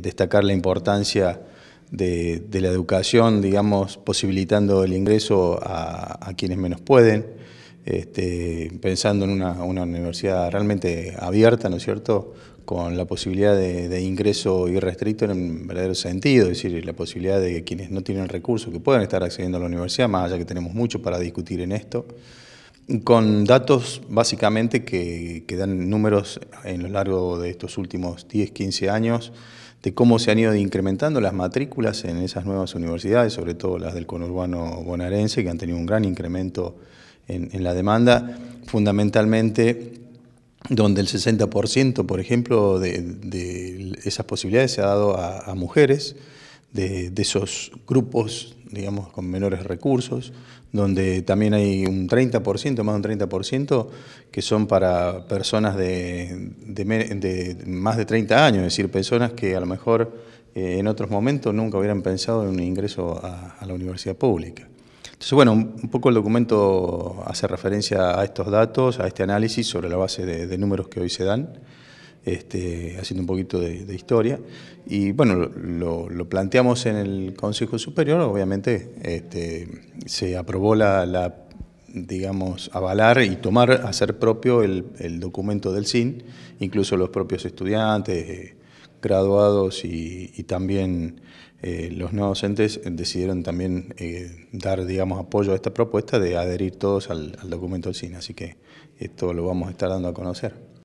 destacar la importancia de, la educación, digamos, posibilitando el ingreso a, quienes menos pueden, este, pensando en una, universidad realmente abierta, ¿no es cierto?, con la posibilidad de, ingreso irrestricto en un verdadero sentido, es decir, la posibilidad de que quienes no tienen recursos que puedan estar accediendo a la universidad, más allá que tenemos mucho para discutir en esto, con datos básicamente que, dan números en lo largo de estos últimos 10, 15 años de cómo se han ido incrementando las matrículas en esas nuevas universidades, sobre todo las del conurbano bonaerense, que han tenido un gran incremento en, la demanda, fundamentalmente donde el 60%, por ejemplo, de, esas posibilidades se ha dado a mujeres de, esos grupos, digamos, con menores recursos, donde también hay un 30%, más de un 30%, que son para personas de, de, más de 30 años, es decir, personas que a lo mejor eh, en otros momentos nunca hubieran pensado en un ingreso a, la universidad pública. Entonces, bueno, un poco el documento hace referencia a estos datos, a este análisis sobre la base de números que hoy se dan. Este, haciendo un poquito de, historia. Y bueno, lo, planteamos en el Consejo Superior, obviamente este, se aprobó la, digamos, avalar y tomar, hacer propio el, documento del CIN, incluso los propios estudiantes, eh, graduados y, también eh, los no docentes decidieron también eh, dar, digamos, apoyo a esta propuesta de adherir todos al, al documento del CIN. Así que esto lo vamos a estar dando a conocer.